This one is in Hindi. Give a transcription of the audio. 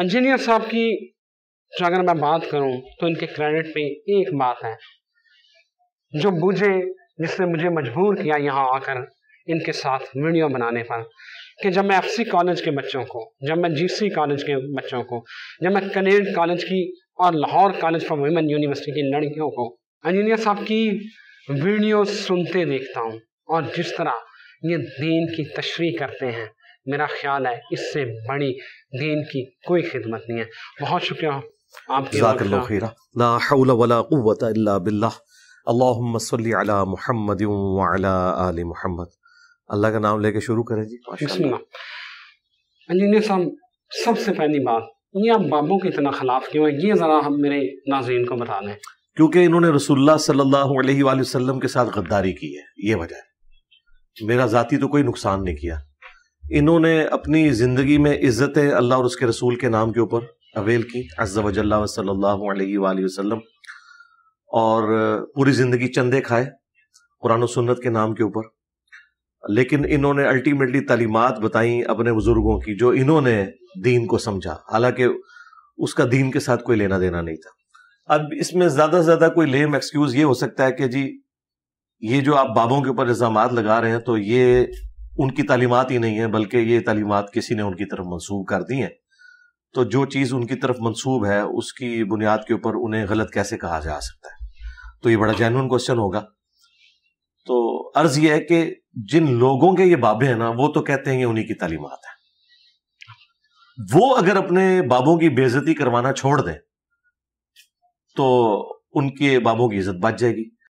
इंजीनियर साहब की जो अगर मैं बात करूं तो इनके क्रेडिट पे एक बात है जो मुझे जिसने मुझे मजबूर किया यहाँ आकर इनके साथ वीडियो बनाने पर कि जब मैं एफसी कॉलेज के बच्चों को जब मैं जीसी कॉलेज के बच्चों को जब मैं कनेड कॉलेज की और Lahore college for women university की लड़कियों को इंजीनियर साहब की वीडियो सुनते देखता हूँ और जिस तरह ये दीन की तशरी करते हैं मेरा ख्याल है इससे बड़ी दीन की कोई खिदमत नहीं है बहुत शुक्रिया आप मोहम्मद अल्लाह का नाम लेके शुरू करें जी इंजीनियर साहब सबसे पहली बात ये आप बाबों के इतना खिलाफ क्यों है ये ज़रा हम मेरे नाजीन को बता दें क्योंकि इन्होंने रसुल्ला के साथ गद्दारी की है ये वजह मेरा ज़ाती तो कोई नुकसान नहीं किया इन्होंने अपनी ज़िंदगी में इज्जतें अल्लाह और उसके रसूल के नाम के ऊपर अवेल की अज़्ज़ा वजल्ला वसल्लम और पूरी ज़िंदगी चंदे खाए कुरान सुन्नत के नाम के ऊपर लेकिन इन्होंने अल्टीमेटली तलीमत बताई अपने बुज़ुर्गों की जो इन्होंने दीन को समझा हालांकि उसका दीन के साथ कोई लेना देना नहीं था अब इसमें ज़्यादा से ज़्यादा कोई लेम एक्सक्यूज़ ये हो सकता है कि जी ये जो आप बाबों के ऊपर इल्ज़ाम लगा रहे हैं तो ये उनकी तालीमत ही नहीं है बल्कि ये तालीमत किसी ने उनकी तरफ मनसूब कर दी है तो जो चीज़ उनकी तरफ मनसूब है उसकी बुनियाद के ऊपर उन्हें गलत कैसे कहा जा सकता है तो ये बड़ा जैन क्वेश्चन होगा तो अर्ज यह है कि जिन लोगों के ये बाबे हैं ना वो तो कहते हैं ये उन्हीं की तालीमत है वो अगर अपने बाबों की बेजती करवाना छोड़ दें तो उनके बाबों की इज्जत बच जाएगी